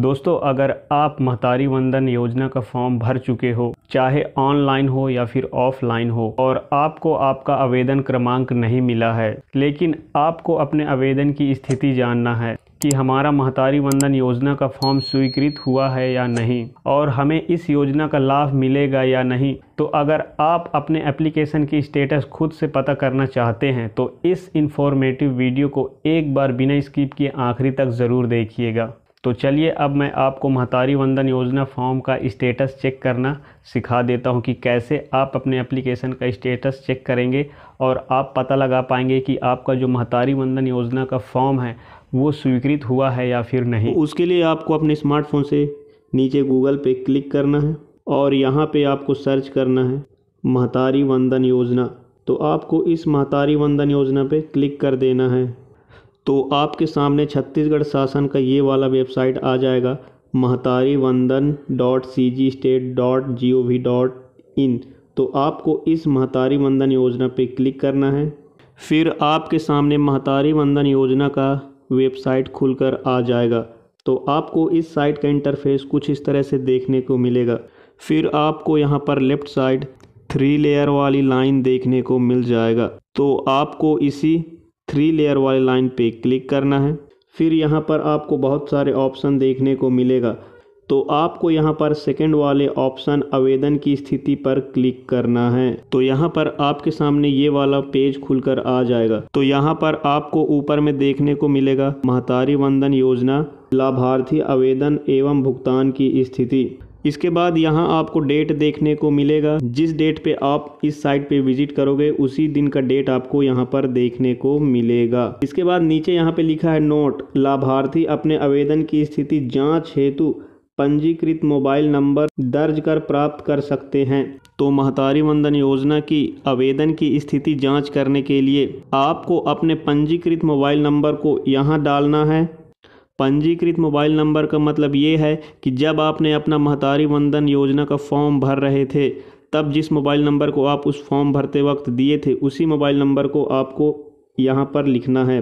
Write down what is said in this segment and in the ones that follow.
दोस्तों अगर आप महतारी वंदन योजना का फॉर्म भर चुके हो चाहे ऑनलाइन हो या फिर ऑफलाइन हो और आपको आपका आवेदन क्रमांक नहीं मिला है लेकिन आपको अपने आवेदन की स्थिति जानना है कि हमारा महतारी वंदन योजना का फॉर्म स्वीकृत हुआ है या नहीं और हमें इस योजना का लाभ मिलेगा या नहीं तो अगर आप अपने एप्लीकेशन की स्टेटस खुद से पता करना चाहते हैं तो इस इंफॉर्मेटिव वीडियो को एक बार बिना स्किप किए आखिरी तक ज़रूर देखिएगा तो चलिए अब मैं आपको महतारी वंदन योजना फॉर्म का स्टेटस चेक करना सिखा देता हूं कि कैसे आप अपने एप्लीकेशन का स्टेटस चेक करेंगे और आप पता लगा पाएंगे कि आपका जो महतारी वंदन योजना का फॉर्म है वो स्वीकृत हुआ है या फिर नहीं तो उसके लिए आपको अपने स्मार्टफोन से नीचे गूगल पे क्लिक करना है और यहाँ पर आपको सर्च करना है महतारी वंदन योजना तो आपको इस महतारी वंदन योजना पे क्लिक कर देना है तो आपके सामने छत्तीसगढ़ शासन का ये वाला वेबसाइट आ जाएगा Mahtari Vandan dot C G state dot G O V dot in तो आपको इस महतारी वंदन योजना पे क्लिक करना है फिर आपके सामने महतारी वंदन योजना का वेबसाइट खुलकर आ जाएगा तो आपको इस साइट का इंटरफेस कुछ इस तरह से देखने को मिलेगा फिर आपको यहाँ पर लेफ़्ट साइड थ्री लेयर वाली लाइन देखने को मिल जाएगा तो आपको इसी थ्री लेयर वाली लाइन पे क्लिक करना है फिर यहाँ पर आपको बहुत सारे ऑप्शन देखने को मिलेगा तो आपको यहाँ पर सेकंड वाले ऑप्शन आवेदन की स्थिति पर क्लिक करना है तो यहाँ पर आपके सामने ये वाला पेज खुलकर आ जाएगा तो यहाँ पर आपको ऊपर में देखने को मिलेगा महतारी वंदन योजना लाभार्थी आवेदन एवं भुगतान की स्थिति इसके बाद यहाँ आपको डेट देखने को मिलेगा जिस डेट पे आप इस साइट पे विजिट करोगे उसी दिन का डेट आपको यहाँ पर देखने को मिलेगा इसके बाद नीचे यहाँ पे लिखा है नोट लाभार्थी अपने आवेदन की स्थिति जांच हेतु पंजीकृत मोबाइल नंबर दर्ज कर प्राप्त कर सकते हैं तो महतारी वंदन योजना की आवेदन की स्थिति जांच करने के लिए आपको अपने पंजीकृत मोबाइल नंबर को यहाँ डालना है पंजीकृत मोबाइल नंबर का मतलब ये है कि जब आपने अपना महतारी वंदन योजना का फॉर्म भर रहे थे तब जिस मोबाइल नंबर को आप उस फॉर्म भरते वक्त दिए थे उसी मोबाइल नंबर को आपको यहाँ पर लिखना है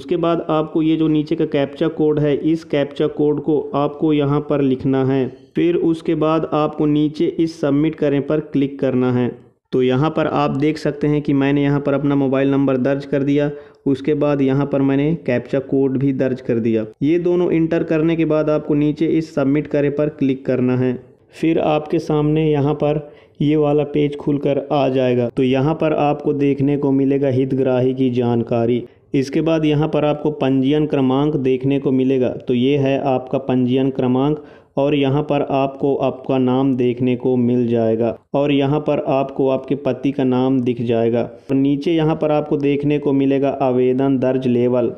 उसके बाद आपको ये जो नीचे का कैप्चा कोड है इस कैप्चा कोड को आपको यहाँ पर लिखना है फिर उसके बाद आपको नीचे इस सबमिट करें पर क्लिक करना है तो यहाँ पर आप देख सकते हैं कि मैंने यहाँ पर अपना मोबाइल नंबर दर्ज कर दिया उसके बाद यहाँ पर मैंने कैप्चा कोड भी दर्ज कर दिया ये दोनों इंटर करने के बाद आपको नीचे इस सबमिट करे पर क्लिक करना है फिर आपके सामने यहाँ पर ये वाला पेज खुलकर आ जाएगा तो यहाँ पर आपको देखने को मिलेगा हितग्राही की जानकारी इसके बाद यहाँ पर आपको पंजीयन क्रमांक देखने को मिलेगा तो ये है आपका पंजीयन क्रमांक और यहाँ पर आपको आपका नाम देखने को मिल जाएगा और यहाँ पर आपको आपके पति का नाम दिख जाएगा और नीचे यहाँ पर आपको देखने को मिलेगा आवेदन दर्ज लेवल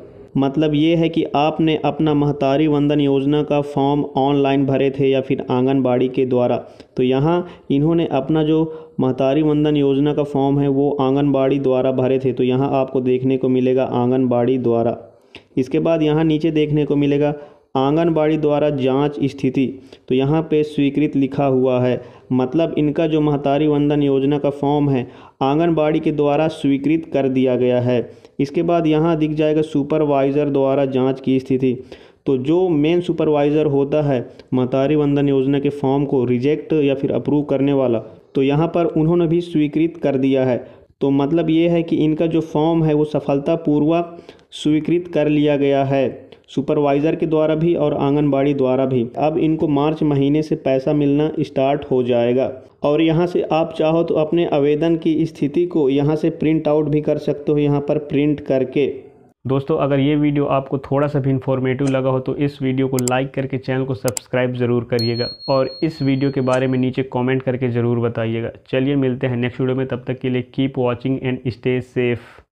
मतलब ये है कि आपने अपना महतारी वंदन योजना का फॉर्म ऑनलाइन भरे थे या फिर आंगनबाड़ी के द्वारा तो यहाँ इन्होंने अपना जो महतारी वंदन योजना का फॉर्म है वो आंगनबाड़ी द्वारा भरे थे तो यहाँ आपको देखने को मिलेगा आंगनबाड़ी द्वारा इसके बाद यहाँ नीचे देखने को मिलेगा आंगनबाड़ी द्वारा जांच स्थिति तो यहाँ पे स्वीकृत लिखा हुआ है मतलब इनका जो महतारी वंदन योजना का फॉर्म है आंगनबाड़ी के द्वारा स्वीकृत कर दिया गया है इसके बाद यहाँ दिख जाएगा सुपरवाइज़र द्वारा जांच की स्थिति तो जो मेन सुपरवाइज़र होता है महतारी वंदन योजना के फॉर्म को रिजेक्ट या फिर अप्रूव करने वाला तो यहाँ पर उन्होंने भी स्वीकृत कर दिया है तो मतलब ये है कि इनका जो फॉर्म है वो सफलतापूर्वक स्वीकृत कर लिया गया है सुपरवाइज़र के द्वारा भी और आंगनबाड़ी द्वारा भी अब इनको मार्च महीने से पैसा मिलना स्टार्ट हो जाएगा और यहाँ से आप चाहो तो अपने आवेदन की स्थिति को यहाँ से प्रिंट आउट भी कर सकते हो यहाँ पर प्रिंट करके दोस्तों अगर ये वीडियो आपको थोड़ा सा भी इन्फॉर्मेटिव लगा हो तो इस वीडियो को लाइक करके चैनल को सब्सक्राइब ज़रूर करिएगा और इस वीडियो के बारे में नीचे कमेंट करके ज़रूर बताइएगा चलिए मिलते हैं नेक्स्ट वीडियो में तब तक के लिए keep watching and stay safe